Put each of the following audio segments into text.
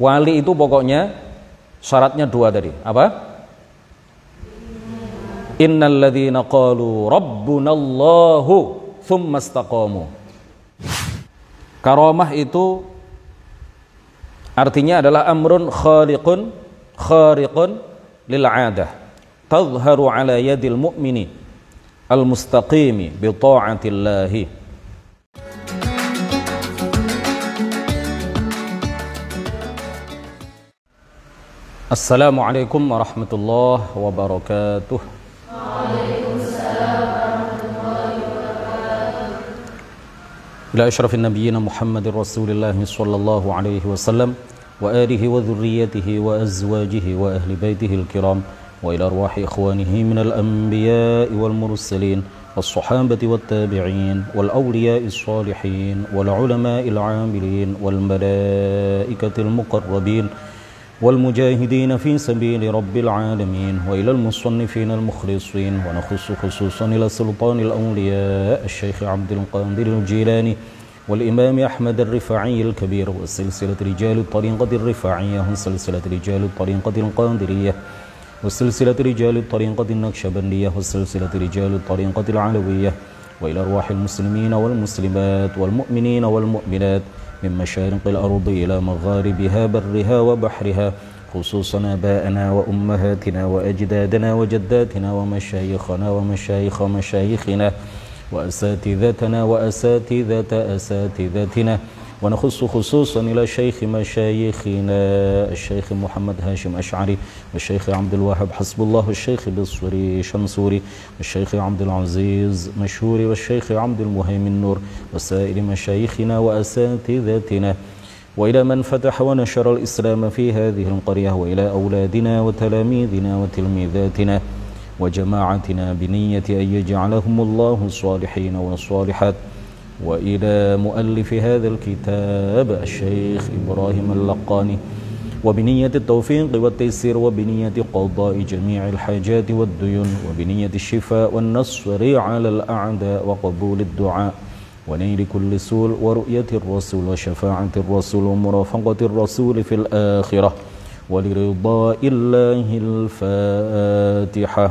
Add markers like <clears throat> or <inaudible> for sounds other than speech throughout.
Wali itu pokoknya syaratnya dua tadi. Apa? ladhina qalu rabbunallahu thumma istaqamu. Karomah itu artinya adalah amrun khaliqun khariqun lil 'adah. Tadhharu 'ala yadil mu'mini al-mustaqimi bi ta'atillahi السلام عليكم ورحمة الله وبركاته وعليكم السلام ورحمة الله وبركاته إلى أشرف النبيين محمد رسول الله صلى الله عليه وسلم وآله وذريته وأزواجه وأهل بيته الكرام وإلى أرواح إخوانه من الأنبياء والمرسلين والصحابة والتابعين والأولياء الصالحين والعلماء العاملين والملائكة المقربين والمجاهدين في سبيل رب العالمين وإلى المصنفين المخلصين ونخص خصوصا إلى سلطان الأولياء الشيخ عبد القادر الجيلاني والإمام أحمد الرفاعي الكبير وسلسلة رجال الطريقة الرفاعية وسلسلة رجال الطريقة القادرية وسلسلة رجال الطريقة النكشبندية وسلسلة رجال الطريقة العلوية وإلى أرواح المسلمين والمسلمات والمؤمنين والمؤمنات من مشارق الأرض إلى مغاربها برها وبحرها خصوصا آباءنا وأمهاتنا وأجدادنا وجداتنا ومشايخنا ومشايخ مشايخنا وأساتذتنا وأساتذة أساتذتنا ونخص خصوصا إلى شيخ مشايخنا الشيخ محمد هاشم أشعري والشيخ عبد الوهاب حسب الله والشيخ بصري شمسوري والشيخ عبد العزيز مشهوري والشيخ عبد المهيمن نور وسائر مشايخنا وأساتذتنا وإلى من فتح ونشر الإسلام في هذه القرية وإلى أولادنا وتلاميذنا وتلميذاتنا وجماعتنا بنية أن يجعلهم الله صالحين وصالحات وإلى مؤلف هذا الكتاب الشيخ إبراهيم اللقاني وبنية التوفيق والتيسير وبنية قضاء جميع الحاجات والديون وبنية الشفاء والنصر على الأعداء وقبول الدعاء ونيل كل سول ورؤية الرسول وشفاعة الرسول ومرافقة الرسول في الآخرة ولرضاء الله الفاتحة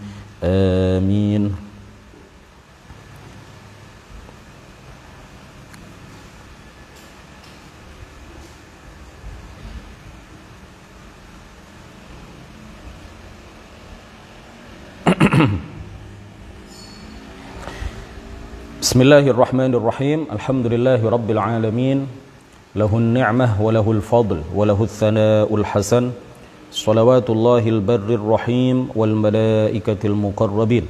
آمين بسم الله الرحمن الرحيم الحمد لله رب العالمين له النعمة وله الفضل وله الثناء الحسن صلوات الله البر الرحيم والملائكة المقربين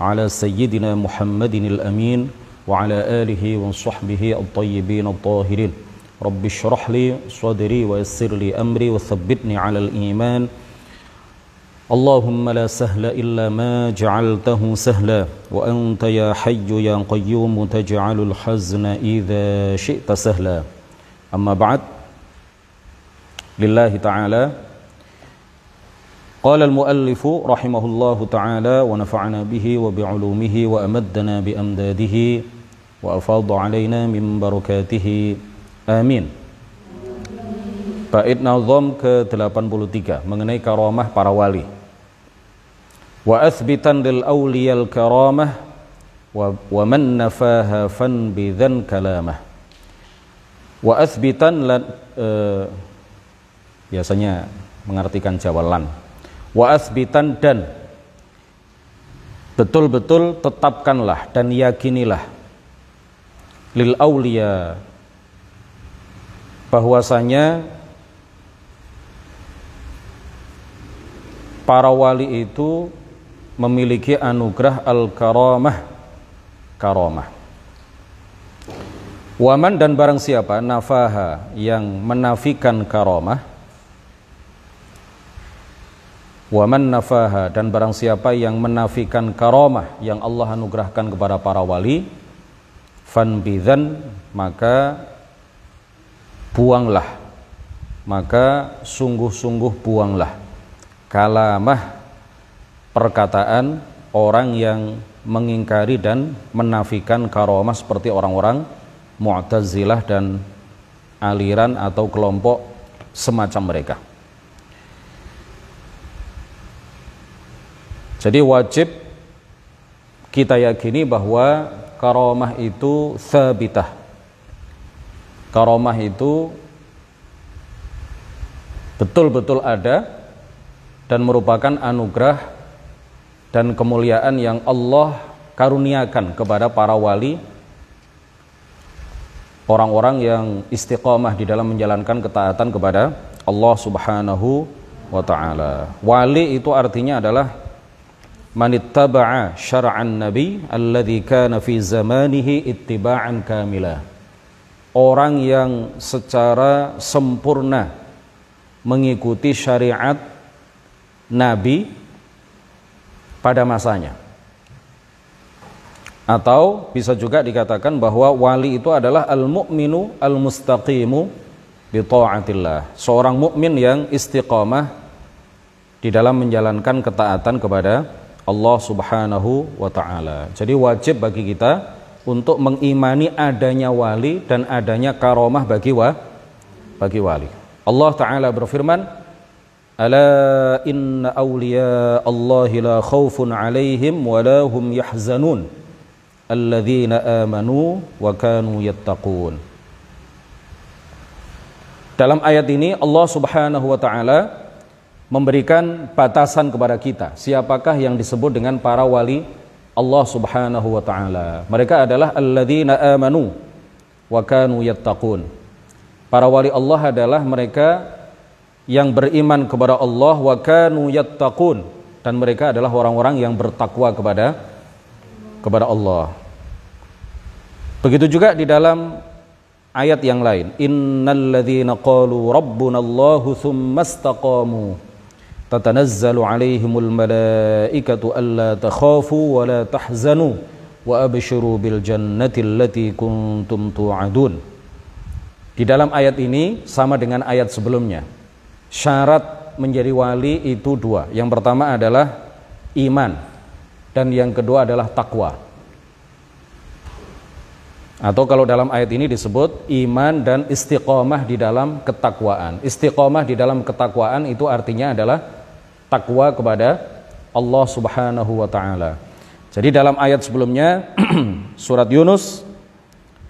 على سيدنا محمد الأمين وعلى آله وصحبه الطيبين الطاهرين رب اشرح لي صدري ويسر لي أمري وثبتني على الإيمان اللهم لا سهل إلا ما جعلته سهلا وأنت يا حي يا قيوم تجعل الحزن إذا شئت سهلا أما بعد لله تعالى قال المؤلف رحمه الله تعالى ونفعنا به وبعلومه وأمدنا بأمداده وأفاض علينا من بركاته آمين Bait Nazom ke-83 mengenai karamah para wali. Wa athbitan lil awliyal karamah wa, wa man nafaha fan bidhan kalamah. Wa athbitan lan, eh, biasanya mengartikan jawalan wa dan betul-betul tetapkanlah dan yakinilah lil aulia bahwasanya para wali itu memiliki anugerah al-karamah karamah waman dan barang siapa nafaha yang menafikan karamah Wa man nafaha dan barang siapa yang menafikan karamah yang Allah anugerahkan kepada para wali fan bidzan maka buanglah maka sungguh-sungguh buanglah kalamah perkataan orang yang mengingkari dan menafikan karomah seperti orang-orang Mu'tazilah dan aliran atau kelompok semacam mereka. Jadi wajib kita yakini bahwa karomah itu sabitah. Karomah itu betul-betul ada dan merupakan anugerah dan kemuliaan yang Allah karuniakan kepada para wali orang-orang yang istiqomah di dalam menjalankan ketaatan kepada Allah Subhanahu wa taala. Wali itu artinya adalah manittaba'a syara'an nabi alladhi kana fi zamanihi ittiba'an kamila orang yang secara sempurna mengikuti syariat nabi pada masanya atau bisa juga dikatakan bahwa wali itu adalah al-mu'minu al-mustaqimu bi ta'atillah seorang mukmin yang istiqomah di dalam menjalankan ketaatan kepada Allah Subhanahu wa taala. Jadi wajib bagi kita untuk mengimani adanya wali dan adanya karomah bagi wa, bagi wali. Allah taala berfirman, "Ala inna awliya Allah la khaufun 'alaihim wa la hum yahzanun alladzina amanu wa kanu yattaqun." Dalam ayat ini Allah Subhanahu wa taala memberikan batasan kepada kita siapakah yang disebut dengan para wali Allah Subhanahu wa taala. Mereka adalah alladzina amanu wa kanu yattaqun. Para wali Allah adalah mereka yang beriman kepada Allah wa kanu yattaqun dan mereka adalah orang-orang yang bertakwa kepada kepada Allah. Begitu juga di dalam ayat yang lain, innalladzina qalu rabbunallahu tsummastaqamu tatanazzalu alaihimul malaikatu alla takhafu wa la tahzanu wa abshiru bil jannati Di dalam ayat ini sama dengan ayat sebelumnya. Syarat menjadi wali itu dua. Yang pertama adalah iman dan yang kedua adalah takwa. Atau kalau dalam ayat ini disebut iman dan istiqomah di dalam ketakwaan. Istiqomah di dalam ketakwaan itu artinya adalah takwa kepada Allah Subhanahu wa taala. Jadi dalam ayat sebelumnya <clears throat> surat Yunus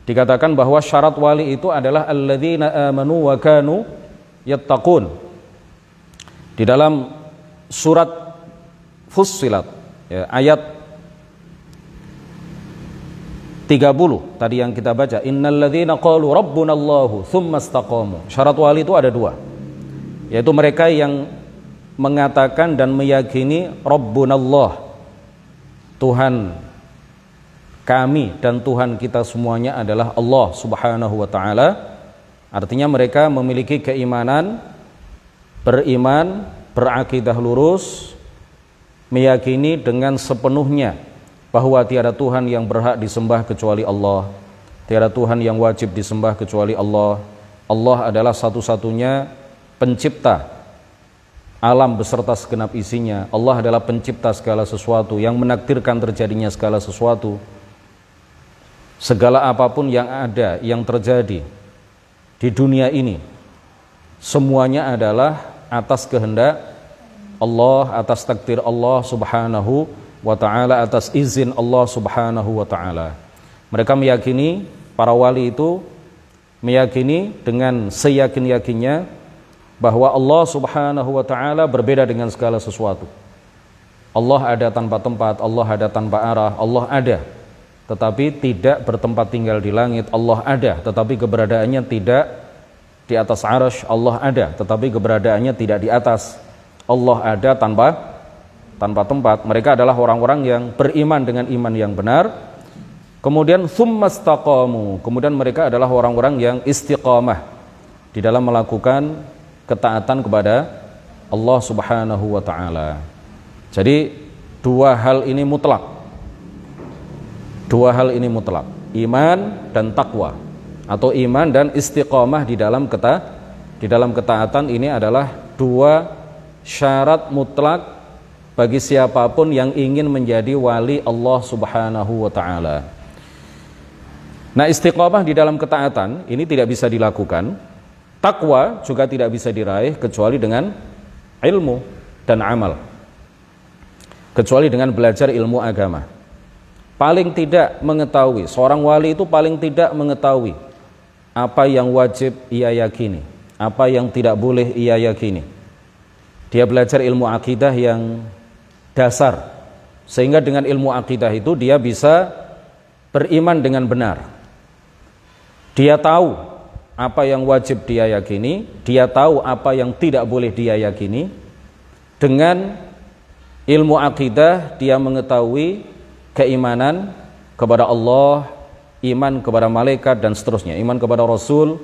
dikatakan bahwa syarat wali itu adalah alladzina amanu wa kanu yattaqun. Di dalam surat Fussilat ya, ayat 30 tadi yang kita baca innalladzina qalu rabbunallahu tsumma istaqamu. Syarat wali itu ada dua. Yaitu mereka yang mengatakan dan meyakini Rabbunallah Tuhan kami dan Tuhan kita semuanya adalah Allah Subhanahu wa taala. Artinya mereka memiliki keimanan beriman, berakidah lurus, meyakini dengan sepenuhnya bahwa tiada Tuhan yang berhak disembah kecuali Allah. Tiada Tuhan yang wajib disembah kecuali Allah. Allah adalah satu-satunya pencipta alam beserta segenap isinya. Allah adalah pencipta segala sesuatu yang menakdirkan terjadinya segala sesuatu. Segala apapun yang ada, yang terjadi di dunia ini, semuanya adalah atas kehendak Allah, atas takdir Allah Subhanahu wa taala, atas izin Allah Subhanahu wa taala. Mereka meyakini para wali itu meyakini dengan seyakin-yakinnya bahwa Allah Subhanahu wa taala berbeda dengan segala sesuatu. Allah ada tanpa tempat, Allah ada tanpa arah, Allah ada tetapi tidak bertempat tinggal di langit. Allah ada tetapi keberadaannya tidak di atas arasy. Allah ada tetapi keberadaannya tidak di atas. Allah ada tanpa tanpa tempat. Mereka adalah orang-orang yang beriman dengan iman yang benar, Kemudian stakomu. kemudian mereka adalah orang-orang yang istiqamah di dalam melakukan ketaatan kepada Allah Subhanahu wa taala. Jadi dua hal ini mutlak. Dua hal ini mutlak, iman dan takwa atau iman dan istiqomah di dalam keta di dalam ketaatan ini adalah dua syarat mutlak bagi siapapun yang ingin menjadi wali Allah Subhanahu wa taala. Nah, istiqomah di dalam ketaatan ini tidak bisa dilakukan Takwa juga tidak bisa diraih kecuali dengan ilmu dan amal. Kecuali dengan belajar ilmu agama. Paling tidak mengetahui, seorang wali itu paling tidak mengetahui apa yang wajib ia yakini, apa yang tidak boleh ia yakini. Dia belajar ilmu akidah yang dasar sehingga dengan ilmu akidah itu dia bisa beriman dengan benar. Dia tahu apa yang wajib dia yakini, dia tahu apa yang tidak boleh dia yakini. Dengan ilmu akidah dia mengetahui keimanan kepada Allah, iman kepada malaikat dan seterusnya, iman kepada rasul,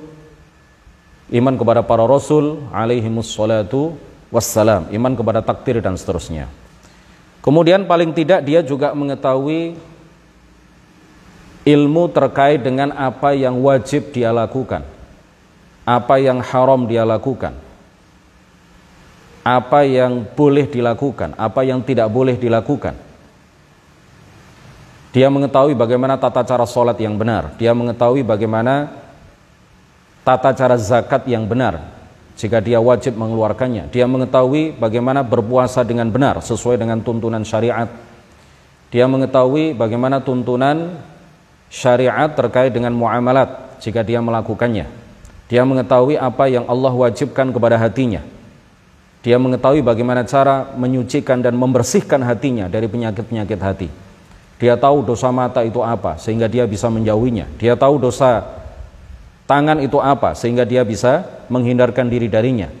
iman kepada para rasul alaihimus salatu wassalam, iman kepada takdir dan seterusnya. Kemudian paling tidak dia juga mengetahui ilmu terkait dengan apa yang wajib dia lakukan apa yang haram dia lakukan, apa yang boleh dilakukan, apa yang tidak boleh dilakukan. Dia mengetahui bagaimana tata cara sholat yang benar, dia mengetahui bagaimana tata cara zakat yang benar. Jika dia wajib mengeluarkannya, dia mengetahui bagaimana berpuasa dengan benar sesuai dengan tuntunan syariat. Dia mengetahui bagaimana tuntunan syariat terkait dengan muamalat jika dia melakukannya dia mengetahui apa yang Allah wajibkan kepada hatinya. Dia mengetahui bagaimana cara menyucikan dan membersihkan hatinya dari penyakit-penyakit hati. Dia tahu dosa mata itu apa sehingga dia bisa menjauhinya. Dia tahu dosa tangan itu apa sehingga dia bisa menghindarkan diri darinya.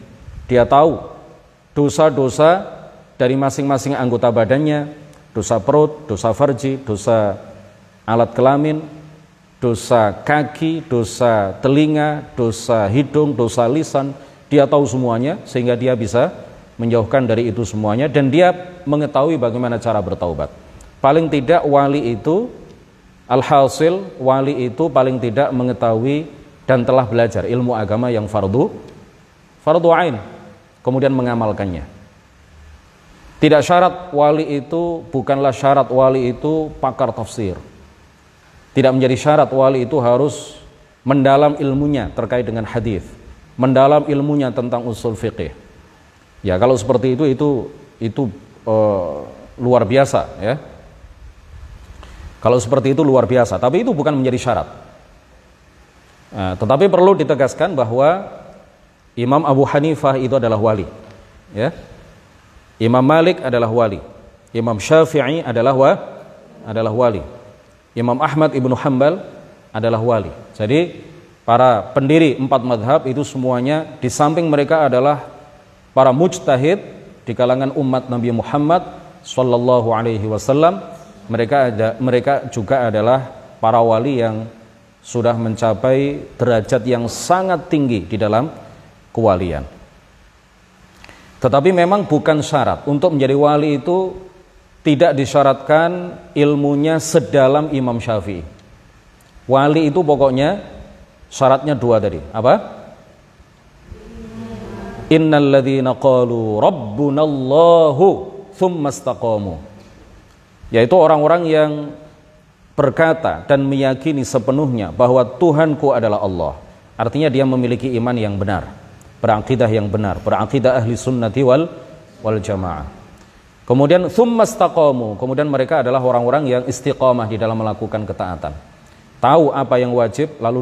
Dia tahu dosa-dosa dari masing-masing anggota badannya, dosa perut, dosa farji, dosa alat kelamin, dosa kaki, dosa telinga, dosa hidung, dosa lisan, dia tahu semuanya sehingga dia bisa menjauhkan dari itu semuanya dan dia mengetahui bagaimana cara bertaubat. Paling tidak wali itu alhasil wali itu paling tidak mengetahui dan telah belajar ilmu agama yang fardu fardu ain kemudian mengamalkannya. Tidak syarat wali itu bukanlah syarat wali itu pakar tafsir. Tidak menjadi syarat wali itu harus mendalam ilmunya terkait dengan hadis, mendalam ilmunya tentang usul fiqih. Ya, kalau seperti itu itu itu uh, luar biasa ya. Kalau seperti itu luar biasa, tapi itu bukan menjadi syarat. Nah, tetapi perlu ditegaskan bahwa Imam Abu Hanifah itu adalah wali, ya. Imam Malik adalah wali, Imam Syafi'i adalah wa, adalah wali. Imam Ahmad Ibnu Hambal adalah wali. Jadi para pendiri empat madhab itu semuanya di samping mereka adalah para mujtahid di kalangan umat Nabi Muhammad Sallallahu Alaihi Wasallam. Mereka ada, mereka juga adalah para wali yang sudah mencapai derajat yang sangat tinggi di dalam kewalian. Tetapi memang bukan syarat untuk menjadi wali itu tidak disyaratkan ilmunya sedalam Imam Syafi'i. Wali itu pokoknya syaratnya dua tadi. Apa? Innalladzina qalu rabbunallahu thumma istaqamu. Yaitu orang-orang yang berkata dan meyakini sepenuhnya bahwa Tuhanku adalah Allah. Artinya dia memiliki iman yang benar, berakidah yang benar, berakidah ahli sunnati wal wal jamaah. Kemudian thummastaqamu, kemudian mereka adalah orang-orang yang istiqomah di dalam melakukan ketaatan. Tahu apa yang wajib lalu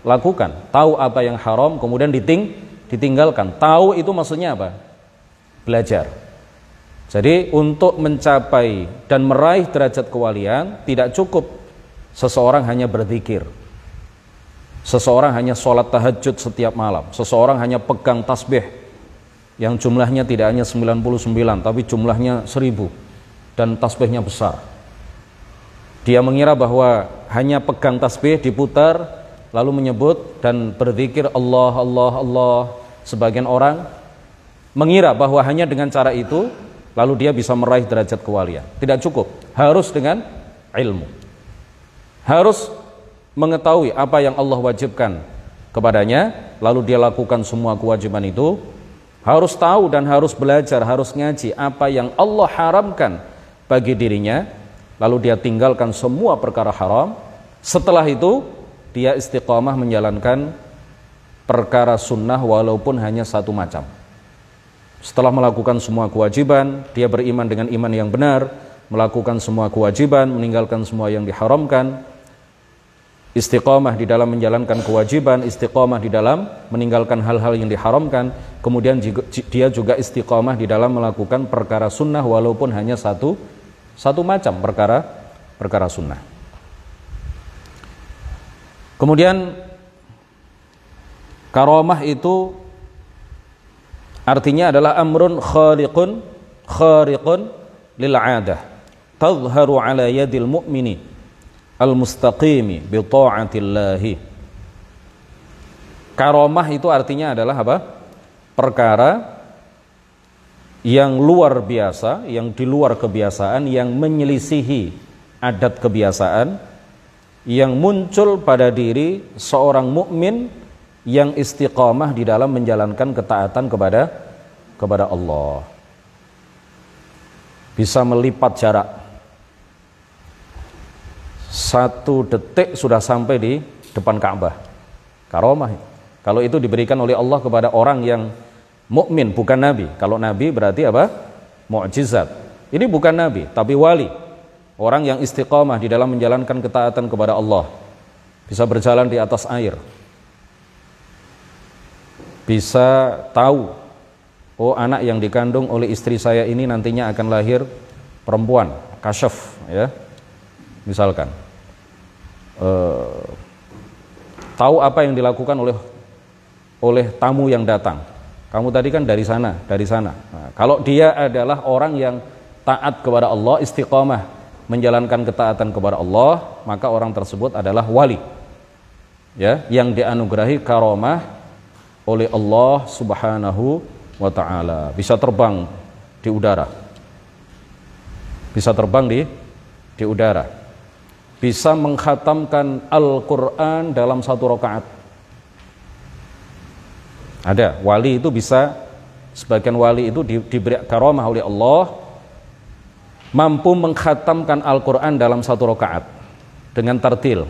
dilakukan, tahu apa yang haram kemudian diting ditinggalkan. Tahu itu maksudnya apa? Belajar. Jadi untuk mencapai dan meraih derajat kewalian tidak cukup seseorang hanya berzikir. Seseorang hanya sholat tahajud setiap malam, seseorang hanya pegang tasbih yang jumlahnya tidak hanya 99 tapi jumlahnya 1000 dan tasbihnya besar dia mengira bahwa hanya pegang tasbih diputar lalu menyebut dan berzikir Allah Allah Allah sebagian orang mengira bahwa hanya dengan cara itu lalu dia bisa meraih derajat kewalian tidak cukup harus dengan ilmu harus mengetahui apa yang Allah wajibkan kepadanya lalu dia lakukan semua kewajiban itu harus tahu dan harus belajar, harus ngaji apa yang Allah haramkan bagi dirinya, lalu dia tinggalkan semua perkara haram. Setelah itu, dia istiqomah menjalankan perkara sunnah walaupun hanya satu macam. Setelah melakukan semua kewajiban, dia beriman dengan iman yang benar, melakukan semua kewajiban, meninggalkan semua yang diharamkan, istiqomah di dalam menjalankan kewajiban, istiqomah di dalam meninggalkan hal-hal yang diharamkan, kemudian dia juga istiqomah di dalam melakukan perkara sunnah walaupun hanya satu satu macam perkara perkara sunnah. Kemudian karomah itu artinya adalah amrun khaliqun khariqun lil 'adah tazharu ala yadil mu'mini al-mustaqimi bi ta'atillahi. Karomah itu artinya adalah apa? Perkara yang luar biasa, yang di luar kebiasaan, yang menyelisihi adat kebiasaan, yang muncul pada diri seorang mukmin yang istiqomah di dalam menjalankan ketaatan kepada kepada Allah. Bisa melipat jarak satu detik sudah sampai di depan Ka'bah. Karomah. Kalau itu diberikan oleh Allah kepada orang yang mukmin bukan nabi. Kalau nabi berarti apa? Mukjizat. Ini bukan nabi, tapi wali. Orang yang istiqomah di dalam menjalankan ketaatan kepada Allah. Bisa berjalan di atas air. Bisa tahu oh anak yang dikandung oleh istri saya ini nantinya akan lahir perempuan, kasyaf ya. Misalkan Eh, tahu apa yang dilakukan oleh oleh tamu yang datang. Kamu tadi kan dari sana, dari sana. Nah, kalau dia adalah orang yang taat kepada Allah, istiqomah menjalankan ketaatan kepada Allah, maka orang tersebut adalah wali. Ya, yang dianugerahi karomah oleh Allah Subhanahu wa taala. Bisa terbang di udara. Bisa terbang di di udara bisa menghatamkan Al-Quran dalam satu rakaat. Ada wali itu bisa sebagian wali itu di, diberi karomah oleh Allah mampu menghatamkan Al-Quran dalam satu rakaat dengan tertil.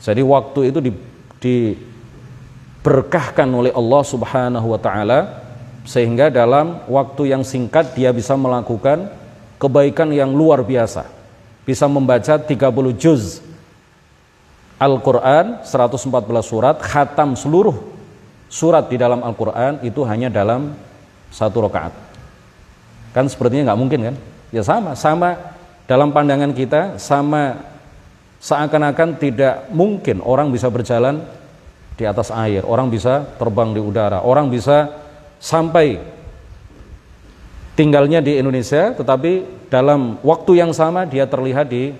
Jadi waktu itu di, diberkahkan oleh Allah Subhanahu wa taala sehingga dalam waktu yang singkat dia bisa melakukan kebaikan yang luar biasa bisa membaca 30 juz Al-Quran 114 surat khatam seluruh surat di dalam Al-Quran itu hanya dalam satu rakaat kan sepertinya nggak mungkin kan ya sama sama dalam pandangan kita sama seakan-akan tidak mungkin orang bisa berjalan di atas air orang bisa terbang di udara orang bisa sampai tinggalnya di Indonesia tetapi dalam waktu yang sama dia terlihat di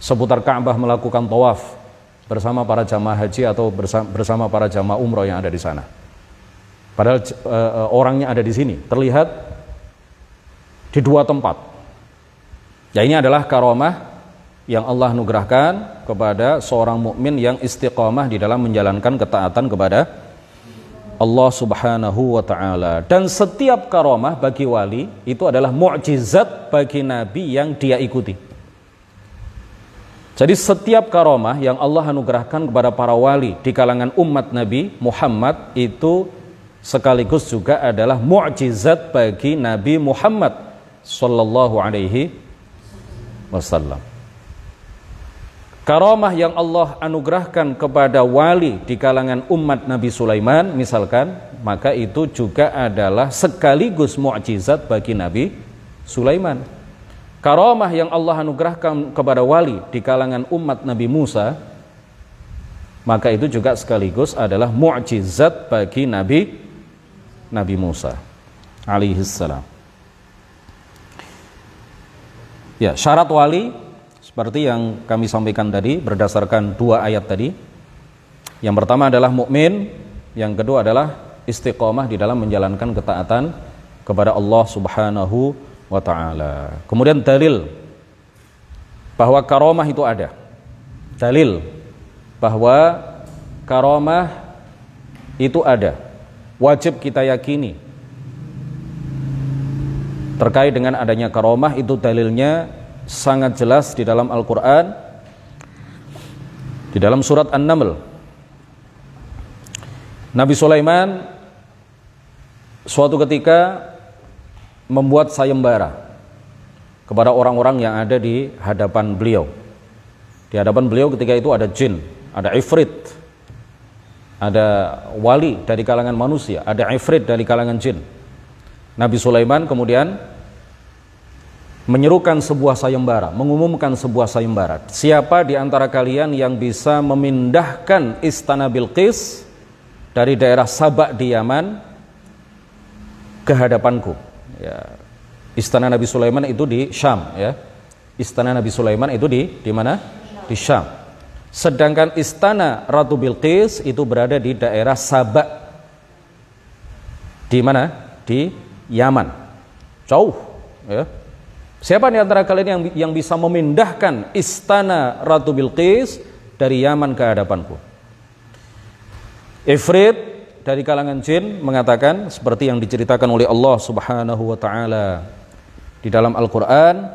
seputar Ka'bah melakukan tawaf bersama para jamaah haji atau bersama para jamaah umroh yang ada di sana. Padahal eh, eh, orangnya ada di sini, terlihat di dua tempat. Ya ini adalah karomah yang Allah nugerahkan kepada seorang mukmin yang istiqomah di dalam menjalankan ketaatan kepada Allah Subhanahu wa taala. Dan setiap karomah bagi wali itu adalah mukjizat bagi nabi yang dia ikuti. Jadi setiap karomah yang Allah anugerahkan kepada para wali di kalangan umat Nabi Muhammad itu sekaligus juga adalah mukjizat bagi Nabi Muhammad sallallahu alaihi wasallam. Karomah yang Allah anugerahkan kepada wali di kalangan umat Nabi Sulaiman misalkan, maka itu juga adalah sekaligus mukjizat bagi Nabi Sulaiman. Karomah yang Allah anugerahkan kepada wali di kalangan umat Nabi Musa, maka itu juga sekaligus adalah mukjizat bagi Nabi Nabi Musa alaihissalam. Ya, syarat wali Berarti yang kami sampaikan tadi berdasarkan dua ayat tadi. Yang pertama adalah mukmin, yang kedua adalah istiqomah di dalam menjalankan ketaatan kepada Allah Subhanahu wa taala. Kemudian dalil bahwa karomah itu ada. Dalil bahwa karomah itu ada. Wajib kita yakini. Terkait dengan adanya karomah itu dalilnya sangat jelas di dalam Al-Quran di dalam surat An-Naml Nabi Sulaiman suatu ketika membuat sayembara kepada orang-orang yang ada di hadapan beliau di hadapan beliau ketika itu ada jin ada ifrit ada wali dari kalangan manusia ada ifrit dari kalangan jin Nabi Sulaiman kemudian menyerukan sebuah sayembara, mengumumkan sebuah sayembara. Siapa di antara kalian yang bisa memindahkan istana Bilqis dari daerah Sabak di Yaman ke hadapanku? Ya. Istana Nabi Sulaiman itu di Syam, ya. Istana Nabi Sulaiman itu di di mana? Di Syam. Sedangkan istana Ratu Bilqis itu berada di daerah Sabak. Di mana? Di Yaman. Jauh, ya Siapa di antara kalian yang yang bisa memindahkan istana Ratu Bilqis dari Yaman ke hadapanku? Ifrit dari kalangan jin mengatakan seperti yang diceritakan oleh Allah Subhanahu wa taala di dalam Al-Qur'an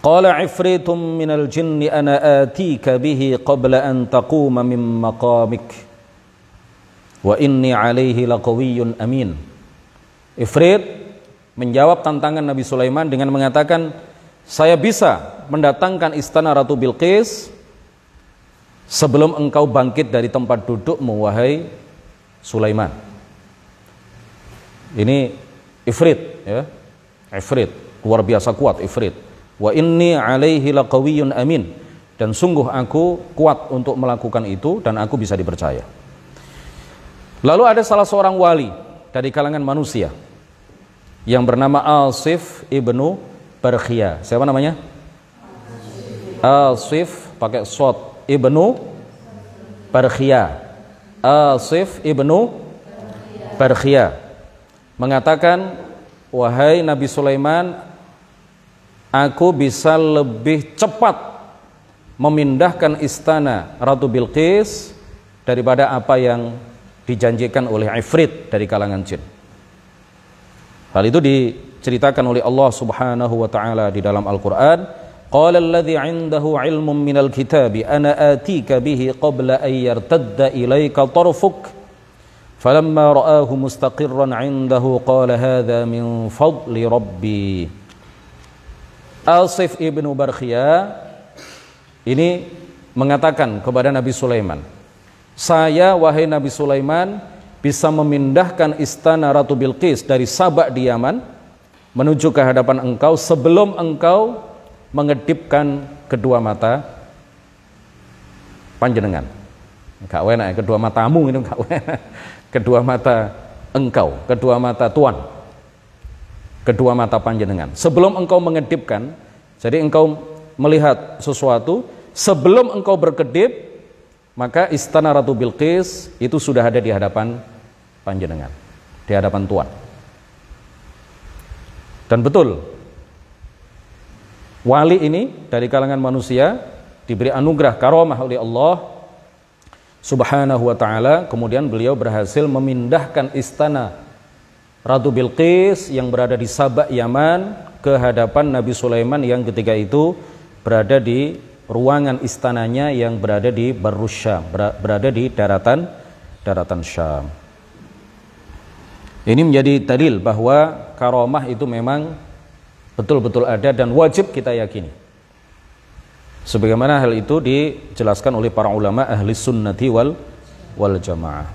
Qala ifritum minal jinni ana atika bihi qabla an taquma min maqamik wa inni alaihi laqawiyyun amin Ifrit menjawab tantangan Nabi Sulaiman dengan mengatakan, "Saya bisa mendatangkan istana Ratu Bilqis sebelum engkau bangkit dari tempat duduk, wahai Sulaiman." Ini ifrit ya. Ifrit luar biasa kuat ifrit. Wa inni alaihi laqawiyun amin. Dan sungguh aku kuat untuk melakukan itu dan aku bisa dipercaya. Lalu ada salah seorang wali dari kalangan manusia yang bernama Al Asif ibnu Barkhia. Siapa namanya? Al Asif pakai sod ibnu Barkhia. Asif ibnu Barkhia mengatakan, "Wahai Nabi Sulaiman, aku bisa lebih cepat memindahkan istana Ratu Bilqis daripada apa yang dijanjikan oleh Ifrit dari kalangan jin." Hal itu diceritakan oleh Allah Subhanahu wa taala di dalam Al-Qur'an, qala alladhi 'indahu 'ilmun minal kitabi ana atika bihi qabla an yartadda ilayka tarfuk. falamma ra'ahu mustaqirran 'indahu qala hadha min fadli rabbi. Asif ibnu Barkhia ini mengatakan kepada Nabi Sulaiman, saya wahai Nabi Sulaiman bisa memindahkan istana Ratu Bilqis dari Sabak di Yaman menuju ke hadapan engkau sebelum engkau mengedipkan kedua mata panjenengan. Enggak enak ya, kedua matamu ini enggak enak. <laughs> Kedua mata engkau, kedua mata tuan. Kedua mata panjenengan. Sebelum engkau mengedipkan, jadi engkau melihat sesuatu, sebelum engkau berkedip, maka istana Ratu Bilqis itu sudah ada di hadapan panjenengan di hadapan Tuhan. Dan betul, wali ini dari kalangan manusia diberi anugerah karomah oleh Allah Subhanahu wa taala, kemudian beliau berhasil memindahkan istana Ratu Bilqis yang berada di Sabak Yaman ke hadapan Nabi Sulaiman yang ketika itu berada di ruangan istananya yang berada di Barusha, berada di daratan daratan Syam. Ini menjadi dalil bahwa karomah itu memang betul-betul ada dan wajib kita yakini. Sebagaimana hal itu dijelaskan oleh para ulama ahli sunnati wal wal jamaah.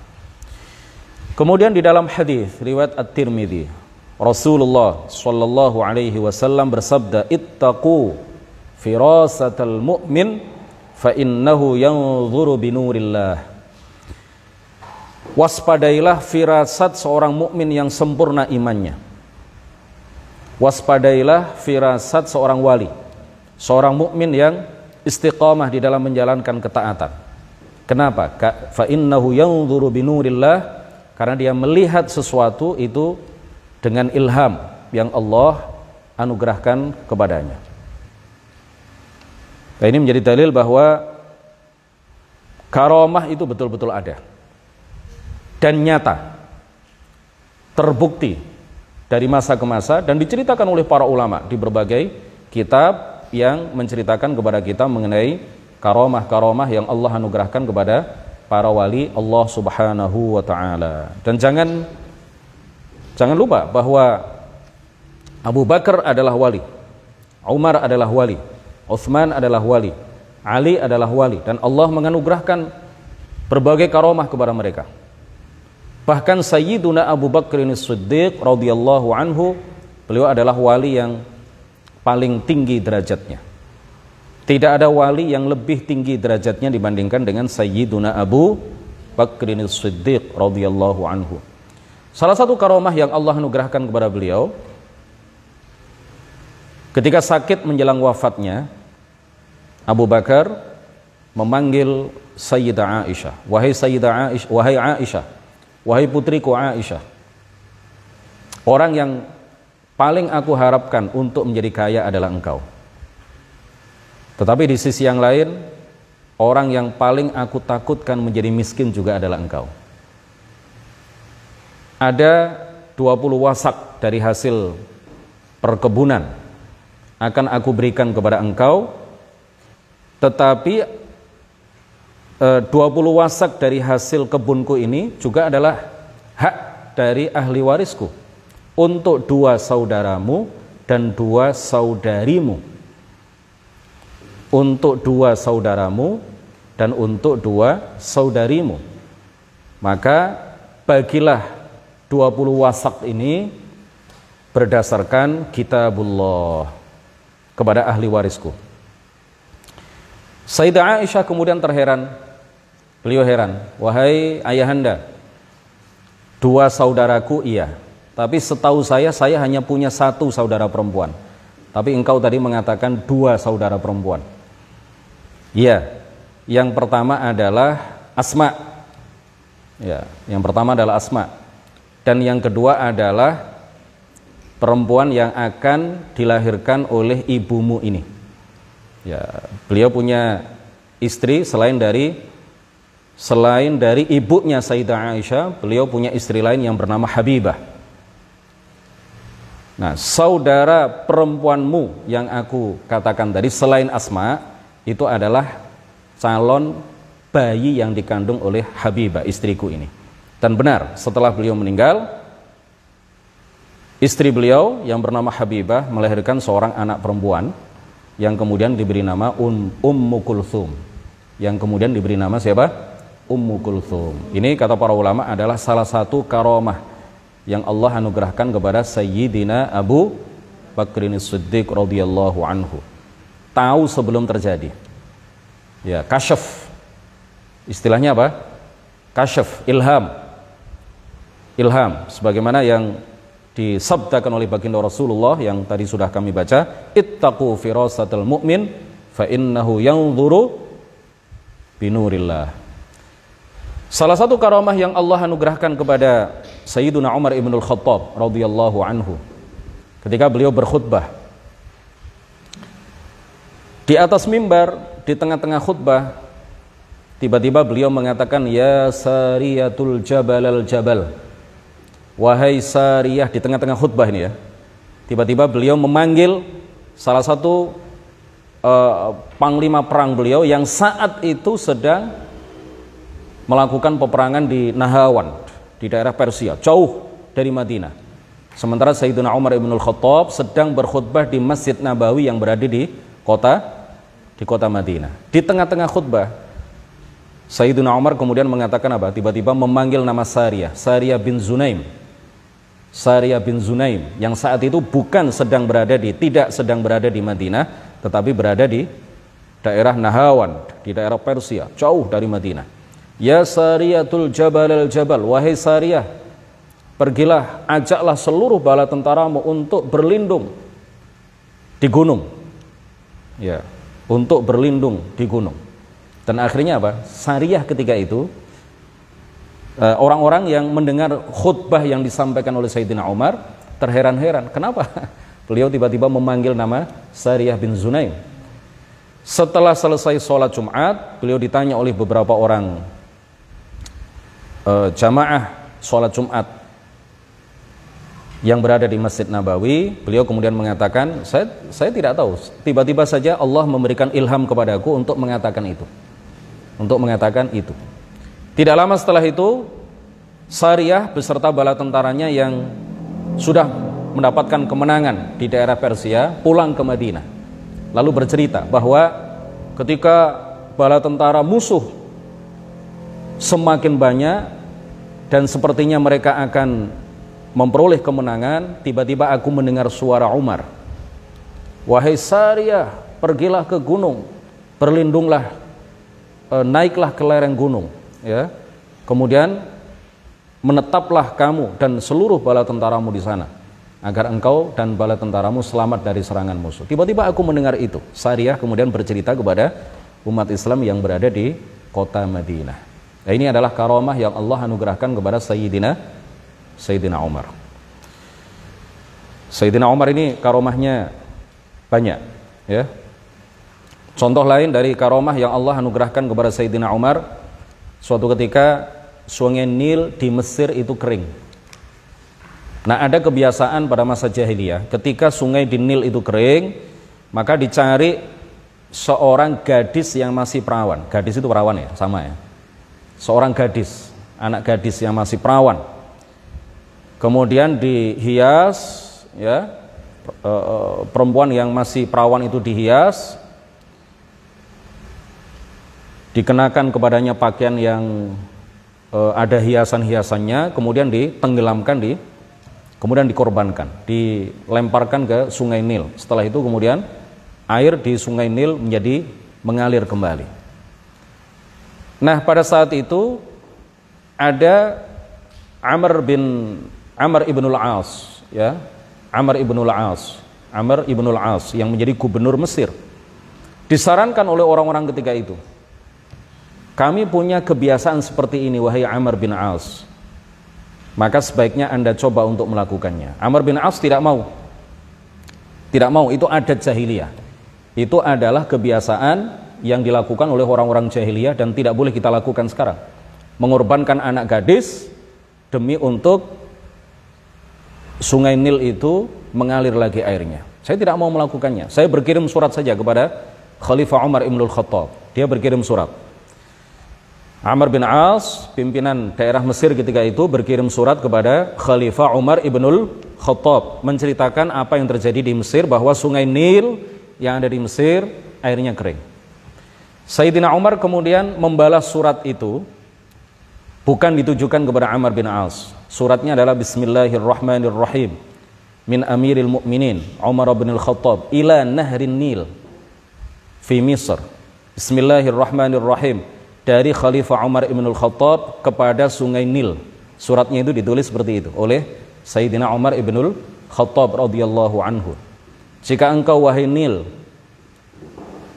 Kemudian di dalam hadis riwayat At-Tirmidzi, Rasulullah sallallahu alaihi wasallam bersabda, "Ittaqu firasatal mu'min fa innahu yanzuru binurillah." waspadailah firasat seorang mukmin yang sempurna imannya. Waspadailah firasat seorang wali, seorang mukmin yang istiqomah di dalam menjalankan ketaatan. Kenapa? Fa innahu yanzuru binurillah karena dia melihat sesuatu itu dengan ilham yang Allah anugerahkan kepadanya. Nah, ini menjadi dalil bahwa karomah itu betul-betul ada dan nyata terbukti dari masa ke masa dan diceritakan oleh para ulama di berbagai kitab yang menceritakan kepada kita mengenai karomah-karomah yang Allah anugerahkan kepada para wali Allah Subhanahu wa taala. Dan jangan jangan lupa bahwa Abu Bakar adalah wali, Umar adalah wali, Utsman adalah wali, Ali adalah wali dan Allah menganugerahkan berbagai karomah kepada mereka. Bahkan Sayyiduna Abu Bakr ini Siddiq radhiyallahu anhu, beliau adalah wali yang paling tinggi derajatnya. Tidak ada wali yang lebih tinggi derajatnya dibandingkan dengan Sayyiduna Abu Bakr ini Siddiq radhiyallahu anhu. Salah satu karomah yang Allah anugerahkan kepada beliau ketika sakit menjelang wafatnya Abu Bakar memanggil Sayyidah Aisyah, wahai Sayyidah Aisyah, wahai Aisyah, Wahai putriku Aisyah, orang yang paling aku harapkan untuk menjadi kaya adalah engkau. Tetapi di sisi yang lain, orang yang paling aku takutkan menjadi miskin juga adalah engkau. Ada 20 wasak dari hasil perkebunan akan aku berikan kepada engkau, tetapi 20 eh, wasak dari hasil kebunku ini juga adalah hak dari ahli warisku untuk dua saudaramu dan dua saudarimu untuk dua saudaramu dan untuk dua saudarimu maka bagilah 20 wasak ini berdasarkan kitabullah kepada ahli warisku Sayyidah Aisyah kemudian terheran Beliau heran, wahai ayahanda, dua saudaraku iya, tapi setahu saya saya hanya punya satu saudara perempuan. Tapi engkau tadi mengatakan dua saudara perempuan. Iya, yang pertama adalah Asma. Ya, yang pertama adalah Asma. Dan yang kedua adalah perempuan yang akan dilahirkan oleh ibumu ini. Ya, beliau punya istri selain dari selain dari ibunya Sayyidah Aisyah, beliau punya istri lain yang bernama Habibah. Nah, saudara perempuanmu yang aku katakan tadi selain Asma itu adalah calon bayi yang dikandung oleh Habibah istriku ini. Dan benar, setelah beliau meninggal istri beliau yang bernama Habibah melahirkan seorang anak perempuan yang kemudian diberi nama um, Ummu Kulthum. Yang kemudian diberi nama siapa? Ummu Kulthum. Ini kata para ulama adalah salah satu karomah yang Allah anugerahkan kepada Sayyidina Abu Bakrin Siddiq radhiyallahu anhu. Tahu sebelum terjadi. Ya, kasyaf. Istilahnya apa? Kasyaf, ilham. Ilham, sebagaimana yang disabdakan oleh baginda Rasulullah yang tadi sudah kami baca ittaqu firasatal mu'min fa innahu yanzuru binurillah Salah satu karamah yang Allah anugerahkan kepada Sayyiduna Umar al Khattab radhiyallahu anhu ketika beliau berkhutbah di atas mimbar di tengah-tengah khutbah tiba-tiba beliau mengatakan ya sariyatul jabal al jabal wahai sariyah di tengah-tengah khutbah ini ya tiba-tiba beliau memanggil salah satu uh, panglima perang beliau yang saat itu sedang melakukan peperangan di Nahawan di daerah Persia, jauh dari Madinah. Sementara Sayyidina Umar ibn Khattab sedang berkhutbah di Masjid Nabawi yang berada di kota di kota Madinah. Di tengah-tengah khutbah, Sayyidina Umar kemudian mengatakan apa? Tiba-tiba memanggil nama Sariyah, Sariyah bin Zunaim. Sariyah bin Zunaim yang saat itu bukan sedang berada di tidak sedang berada di Madinah, tetapi berada di daerah Nahawan, di daerah Persia, jauh dari Madinah. Ya Sariyatul Jabal al-Jabal, wahai Sariyah, pergilah, ajaklah seluruh bala tentaramu untuk berlindung di gunung. Ya, untuk berlindung di gunung. Dan akhirnya apa? Sariyah ketika itu eh, orang-orang yang mendengar khutbah yang disampaikan oleh Sayyidina Umar terheran-heran. Kenapa? <laughs> Beliau tiba-tiba memanggil nama Sariyah bin Zunaim. Setelah selesai sholat Jumat, beliau ditanya oleh beberapa orang uh, jamaah sholat Jumat yang berada di Masjid Nabawi, beliau kemudian mengatakan, saya, saya tidak tahu, tiba-tiba saja Allah memberikan ilham kepadaku untuk mengatakan itu. Untuk mengatakan itu. Tidak lama setelah itu, Sariyah beserta bala tentaranya yang sudah mendapatkan kemenangan di daerah Persia pulang ke Madinah. Lalu bercerita bahwa ketika bala tentara musuh semakin banyak, dan sepertinya mereka akan memperoleh kemenangan, tiba-tiba aku mendengar suara Umar. Wahai Sariyah, pergilah ke gunung, berlindunglah, eh, naiklah ke lereng gunung, ya. Kemudian menetaplah kamu dan seluruh bala tentaramu di sana agar engkau dan bala tentaramu selamat dari serangan musuh. Tiba-tiba aku mendengar itu. Sariyah kemudian bercerita kepada umat Islam yang berada di kota Madinah. Nah, ini adalah karomah yang Allah anugerahkan kepada Sayyidina Sayyidina Umar. Sayyidina Umar ini karomahnya banyak, ya. Contoh lain dari karomah yang Allah anugerahkan kepada Sayyidina Umar, suatu ketika sungai Nil di Mesir itu kering. Nah, ada kebiasaan pada masa jahiliyah, ketika sungai di Nil itu kering, maka dicari seorang gadis yang masih perawan. Gadis itu perawan ya, sama ya seorang gadis, anak gadis yang masih perawan. Kemudian dihias, ya e, e, perempuan yang masih perawan itu dihias, dikenakan kepadanya pakaian yang e, ada hiasan-hiasannya, kemudian ditenggelamkan di, kemudian dikorbankan, dilemparkan ke Sungai Nil. Setelah itu kemudian air di Sungai Nil menjadi mengalir kembali. Nah, pada saat itu ada Amr bin Amr ibnul As, ya. Amr ibnul As, Amr ibnul As yang menjadi gubernur Mesir. Disarankan oleh orang-orang ketika itu, kami punya kebiasaan seperti ini wahai Amr bin As. Maka sebaiknya Anda coba untuk melakukannya. Amr bin As tidak mau. Tidak mau, itu adat jahiliyah. Itu adalah kebiasaan yang dilakukan oleh orang-orang jahiliyah dan tidak boleh kita lakukan sekarang. Mengorbankan anak gadis demi untuk Sungai Nil itu mengalir lagi airnya. Saya tidak mau melakukannya. Saya berkirim surat saja kepada Khalifah Umar Ibnul Khattab. Dia berkirim surat. Amr bin As, pimpinan daerah Mesir ketika itu berkirim surat kepada Khalifah Umar Ibnul Khattab menceritakan apa yang terjadi di Mesir bahwa sungai Nil yang ada di Mesir airnya kering. Sayyidina Umar kemudian membalas surat itu bukan ditujukan kepada Amr bin As. Suratnya adalah Bismillahirrahmanirrahim min Amiril Mukminin Umar bin Al-Khattab ila Nahrin Nil fi Misr. Bismillahirrahmanirrahim dari Khalifah Umar bin Al-Khattab kepada Sungai Nil. Suratnya itu ditulis seperti itu oleh Sayyidina Umar bin Al-Khattab radhiyallahu anhu. Jika engkau wahai Nil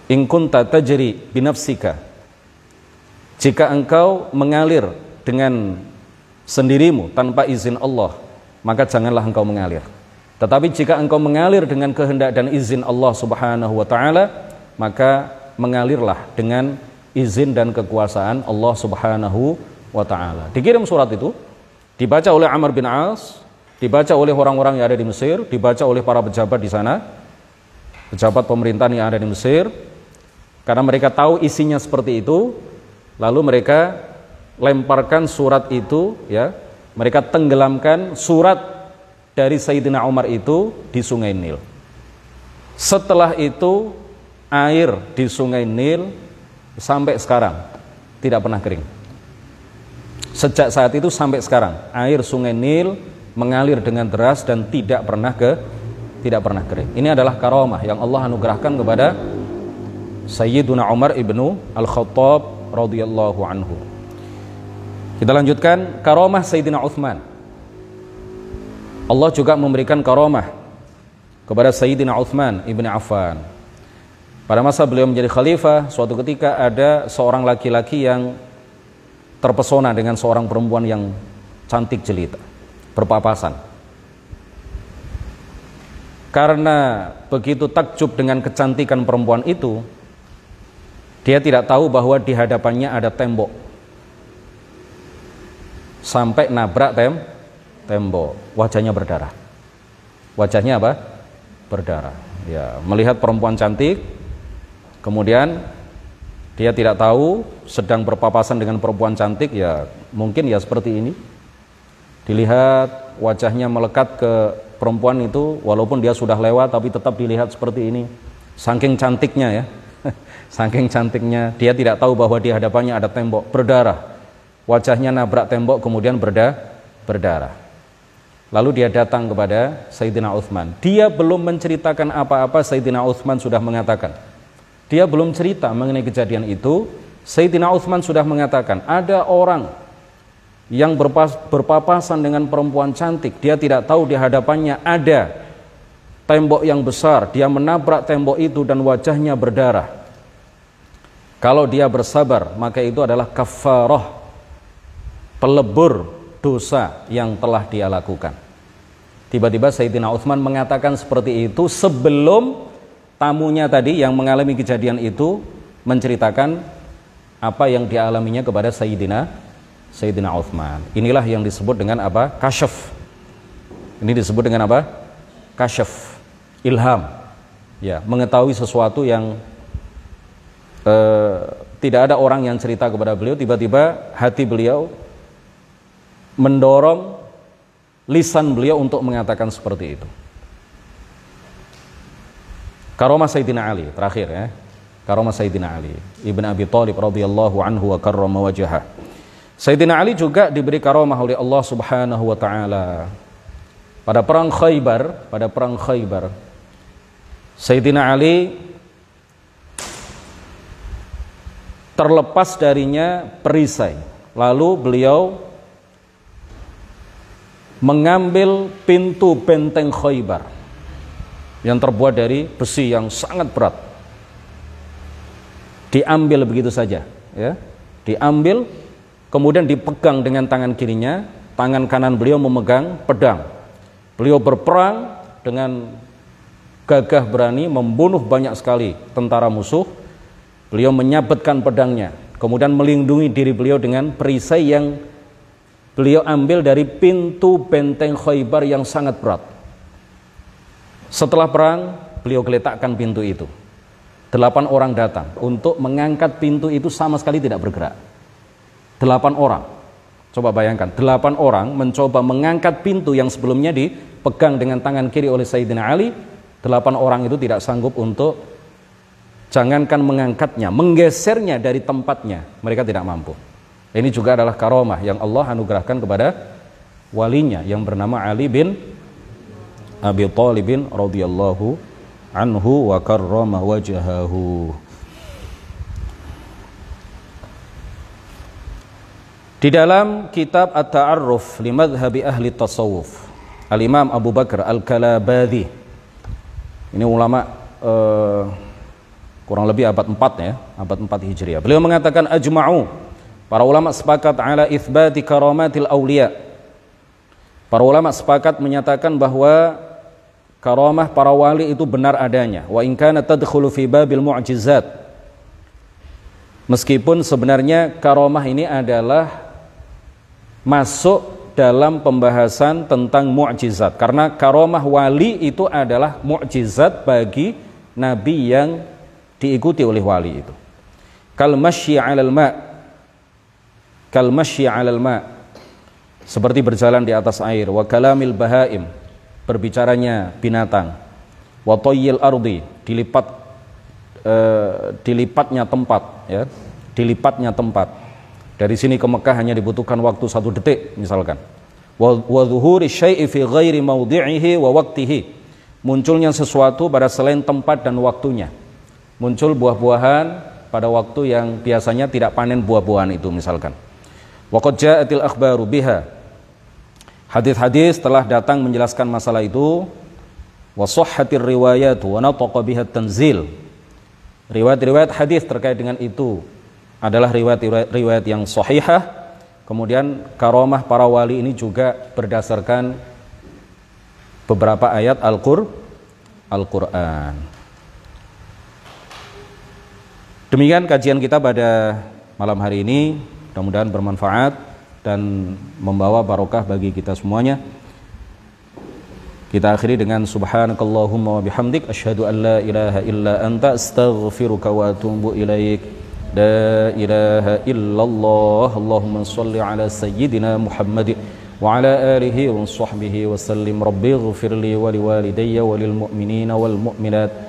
In kunta tajri binafsika. Jika engkau mengalir dengan sendirimu tanpa izin Allah, maka janganlah engkau mengalir. Tetapi jika engkau mengalir dengan kehendak dan izin Allah Subhanahu wa taala, maka mengalirlah dengan izin dan kekuasaan Allah Subhanahu wa taala. Dikirim surat itu, dibaca oleh Amr bin As, dibaca oleh orang-orang yang ada di Mesir, dibaca oleh para pejabat di sana, pejabat pemerintahan yang ada di Mesir, karena mereka tahu isinya seperti itu, lalu mereka lemparkan surat itu, ya, mereka tenggelamkan surat dari Sayyidina Umar itu di Sungai Nil. Setelah itu air di Sungai Nil sampai sekarang tidak pernah kering. Sejak saat itu sampai sekarang air Sungai Nil mengalir dengan deras dan tidak pernah ke tidak pernah kering. Ini adalah karomah yang Allah anugerahkan kepada Sayyiduna Umar ibnu Al-Khattab radhiyallahu anhu. Kita lanjutkan karomah Sayyidina Uthman. Allah juga memberikan karomah kepada Sayyidina Uthman ibn Affan. Pada masa beliau menjadi khalifah, suatu ketika ada seorang laki-laki yang terpesona dengan seorang perempuan yang cantik jelita, berpapasan. Karena begitu takjub dengan kecantikan perempuan itu, dia tidak tahu bahwa di hadapannya ada tembok. Sampai nabrak tem tembok, wajahnya berdarah. Wajahnya apa? Berdarah. Ya, melihat perempuan cantik, kemudian dia tidak tahu sedang berpapasan dengan perempuan cantik ya mungkin ya seperti ini. Dilihat wajahnya melekat ke perempuan itu walaupun dia sudah lewat tapi tetap dilihat seperti ini. Saking cantiknya ya. Saking cantiknya, dia tidak tahu bahwa di hadapannya ada tembok berdarah. Wajahnya nabrak tembok kemudian berda berdarah. Lalu dia datang kepada Sayyidina Uthman. Dia belum menceritakan apa-apa, Sayyidina Uthman sudah mengatakan. Dia belum cerita mengenai kejadian itu, Sayyidina Uthman sudah mengatakan, ada orang yang berpas, berpapasan dengan perempuan cantik, dia tidak tahu di hadapannya ada tembok yang besar, dia menabrak tembok itu dan wajahnya berdarah. Kalau dia bersabar, maka itu adalah kafaroh, pelebur dosa yang telah dia lakukan. Tiba-tiba Sayyidina Uthman mengatakan seperti itu sebelum tamunya tadi yang mengalami kejadian itu menceritakan apa yang dialaminya kepada Sayyidina Sayyidina Uthman. Inilah yang disebut dengan apa? Kasyaf. Ini disebut dengan apa? Kasyaf. Ilham. Ya, mengetahui sesuatu yang eh, tidak ada orang yang cerita kepada beliau tiba-tiba hati beliau mendorong lisan beliau untuk mengatakan seperti itu Karomah Sayyidina Ali terakhir ya Karomah Sayyidina Ali Ibn Abi Thalib radhiyallahu anhu wa karrama wajahah Sayyidina Ali juga diberi karomah oleh Allah subhanahu wa ta'ala pada perang Khaybar pada perang Khaybar Sayyidina Ali terlepas darinya perisai. Lalu beliau mengambil pintu benteng Khaybar yang terbuat dari besi yang sangat berat. Diambil begitu saja, ya. Diambil kemudian dipegang dengan tangan kirinya, tangan kanan beliau memegang pedang. Beliau berperang dengan gagah berani membunuh banyak sekali tentara musuh Beliau menyabetkan pedangnya, kemudian melindungi diri beliau dengan perisai yang beliau ambil dari pintu benteng Khaybar yang sangat berat. Setelah perang, beliau geletakkan pintu itu. Delapan orang datang untuk mengangkat pintu itu sama sekali tidak bergerak. Delapan orang. Coba bayangkan, delapan orang mencoba mengangkat pintu yang sebelumnya dipegang dengan tangan kiri oleh Sayyidina Ali. Delapan orang itu tidak sanggup untuk Jangankan mengangkatnya, menggesernya dari tempatnya, mereka tidak mampu. Ini juga adalah karomah yang Allah anugerahkan kepada walinya yang bernama Ali bin Abi Thalib radhiyallahu anhu wa karrama wajhahu. Di dalam kitab at Ta'aruf li madhhabi ahli tasawuf Al-Imam Abu Bakar Al-Kalabadhi Ini ulama uh, kurang lebih abad 4 ya, abad 4 Hijriah. Beliau mengatakan ajma'u, para ulama sepakat ala itsbati karamatil aulia Para ulama sepakat menyatakan bahwa karamah para wali itu benar adanya. Wa in kana tadkhulu fi babil mu'jizat. Meskipun sebenarnya karamah ini adalah masuk dalam pembahasan tentang mukjizat karena karomah wali itu adalah mukjizat bagi nabi yang diikuti oleh wali itu kal masyi 'alal ma kal masyi 'alal ma seperti berjalan di atas air wa kalamil bahaim berbicaranya binatang wa tayyil ardi dilipat uh, dilipatnya tempat ya dilipatnya tempat dari sini ke Mekah hanya dibutuhkan waktu satu detik misalkan wa zuhuri syai'i fi ghairi mawdi'ihi wa waqtihi munculnya sesuatu pada selain tempat dan waktunya muncul buah-buahan pada waktu yang biasanya tidak panen buah-buahan itu misalkan. Waqad ja'atil akhbaru biha. Hadis-hadis telah datang menjelaskan masalah itu wa hati riwayat wana nataqa biha tanzil. Riwayat-riwayat hadis terkait dengan itu adalah riwayat-riwayat yang sahihah. Kemudian karomah para wali ini juga berdasarkan beberapa ayat Al-Qur'an. Al Demikian kajian kita pada malam hari ini. Mudah-mudahan bermanfaat dan membawa barokah bagi kita semuanya. Kita akhiri dengan subhanakallahumma wa bihamdik asyhadu an la ilaha illa anta astaghfiruka wa atubu ilaik. La ilaha illallah. Allahumma shalli ala sayyidina Muhammad wa ala alihi wa sahbihi wa sallim. Rabbighfirli wa liwalidayya wa lilmu'minina wal mu'minat.